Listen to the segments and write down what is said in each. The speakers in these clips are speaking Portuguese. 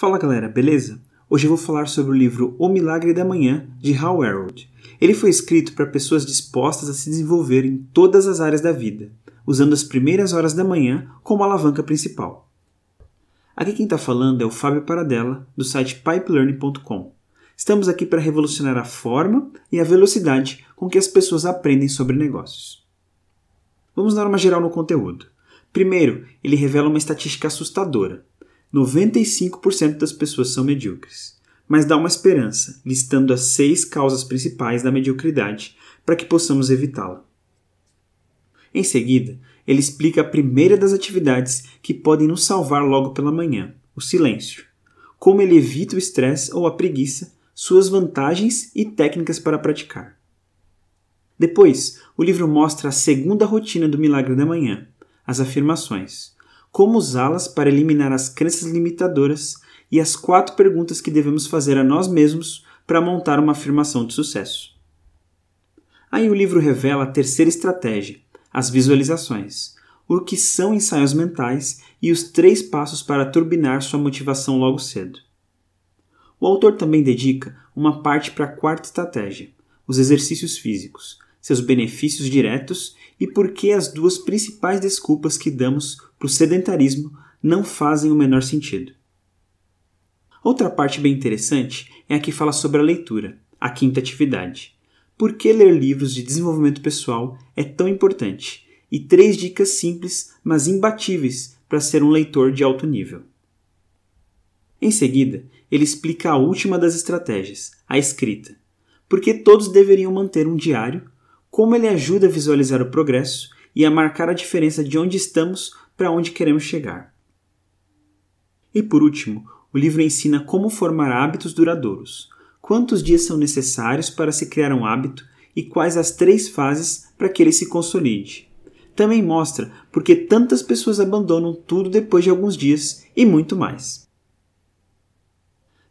Fala galera, beleza? Hoje eu vou falar sobre o livro O Milagre da Manhã, de Hal Herold. Ele foi escrito para pessoas dispostas a se desenvolver em todas as áreas da vida, usando as primeiras horas da manhã como alavanca principal. Aqui quem está falando é o Fábio Paradella, do site pipelearning.com. Estamos aqui para revolucionar a forma e a velocidade com que as pessoas aprendem sobre negócios. Vamos dar uma geral no conteúdo. Primeiro, ele revela uma estatística assustadora. 95% das pessoas são medíocres. Mas dá uma esperança, listando as seis causas principais da mediocridade para que possamos evitá-la. Em seguida, ele explica a primeira das atividades que podem nos salvar logo pela manhã, o silêncio. Como ele evita o estresse ou a preguiça, suas vantagens e técnicas para praticar. Depois, o livro mostra a segunda rotina do milagre da manhã, as afirmações como usá-las para eliminar as crenças limitadoras e as quatro perguntas que devemos fazer a nós mesmos para montar uma afirmação de sucesso. Aí o livro revela a terceira estratégia, as visualizações, o que são ensaios mentais e os três passos para turbinar sua motivação logo cedo. O autor também dedica uma parte para a quarta estratégia, os exercícios físicos, seus benefícios diretos e por que as duas principais desculpas que damos para o sedentarismo não fazem o menor sentido. Outra parte bem interessante é a que fala sobre a leitura, a quinta atividade. Por que ler livros de desenvolvimento pessoal é tão importante? E três dicas simples, mas imbatíveis para ser um leitor de alto nível. Em seguida, ele explica a última das estratégias, a escrita. Por que todos deveriam manter um diário como ele ajuda a visualizar o progresso e a marcar a diferença de onde estamos para onde queremos chegar. E por último, o livro ensina como formar hábitos duradouros, quantos dias são necessários para se criar um hábito e quais as três fases para que ele se consolide. Também mostra por que tantas pessoas abandonam tudo depois de alguns dias e muito mais.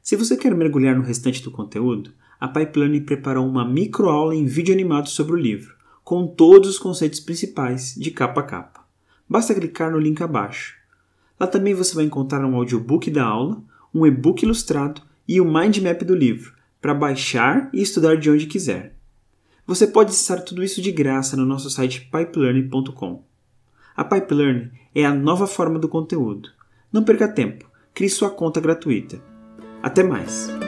Se você quer mergulhar no restante do conteúdo, a Pipeline preparou uma microaula em vídeo animado sobre o livro, com todos os conceitos principais, de capa a capa. Basta clicar no link abaixo. Lá também você vai encontrar um audiobook da aula, um e-book ilustrado e o um mind map do livro, para baixar e estudar de onde quiser. Você pode acessar tudo isso de graça no nosso site pipelearn.com. A Pipeline é a nova forma do conteúdo. Não perca tempo, crie sua conta gratuita. Até mais!